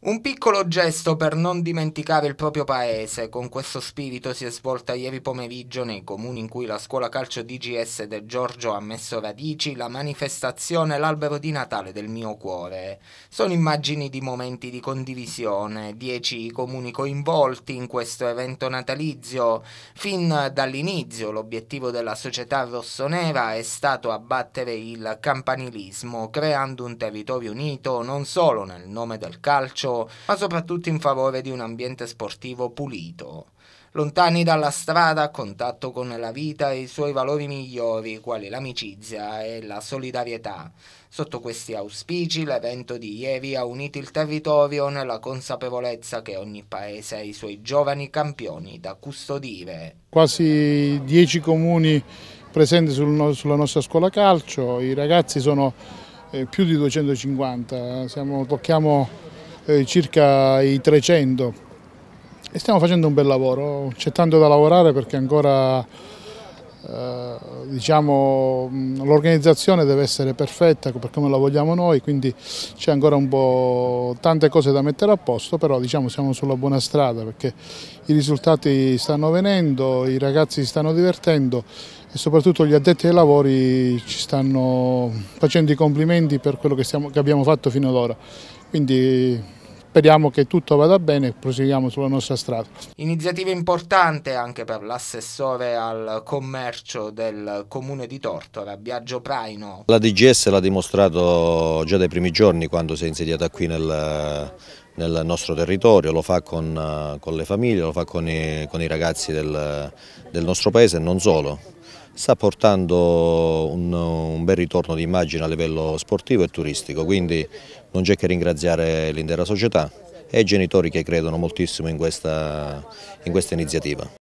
Un piccolo gesto per non dimenticare il proprio paese, con questo spirito si è svolta ieri pomeriggio nei comuni in cui la scuola calcio DGS del Giorgio ha messo radici la manifestazione L'albero di Natale del mio cuore. Sono immagini di momenti di condivisione, dieci comuni coinvolti in questo evento natalizio. Fin dall'inizio l'obiettivo della società rossonera è stato abbattere il campanilismo, creando un territorio unito non solo nel nome del calcio, calcio, ma soprattutto in favore di un ambiente sportivo pulito lontani dalla strada a contatto con la vita e i suoi valori migliori, quali l'amicizia e la solidarietà. Sotto questi auspici, l'evento di ieri ha unito il territorio nella consapevolezza che ogni paese ha i suoi giovani campioni da custodire. Quasi dieci comuni presenti sul, sulla nostra scuola calcio, i ragazzi sono eh, più di 250, Siamo, tocchiamo eh, circa i 300 e stiamo facendo un bel lavoro, c'è tanto da lavorare perché ancora eh, diciamo, l'organizzazione deve essere perfetta per come la vogliamo noi, quindi c'è ancora un po' tante cose da mettere a posto, però diciamo, siamo sulla buona strada perché i risultati stanno venendo, i ragazzi si stanno divertendo e soprattutto gli addetti ai lavori ci stanno facendo i complimenti per quello che, stiamo, che abbiamo fatto fino ad ora. Quindi Speriamo che tutto vada bene e proseguiamo sulla nostra strada. Iniziativa importante anche per l'assessore al commercio del comune di Tortora, Biagio Praino. La DGS l'ha dimostrato già dai primi giorni quando si è insediata qui nel, nel nostro territorio, lo fa con, con, le famiglie, lo fa con i, con i ragazzi del, del nostro paese e non solo sta portando un, un bel ritorno di immagine a livello sportivo e turistico, quindi non c'è che ringraziare l'intera società e i genitori che credono moltissimo in questa, in questa iniziativa.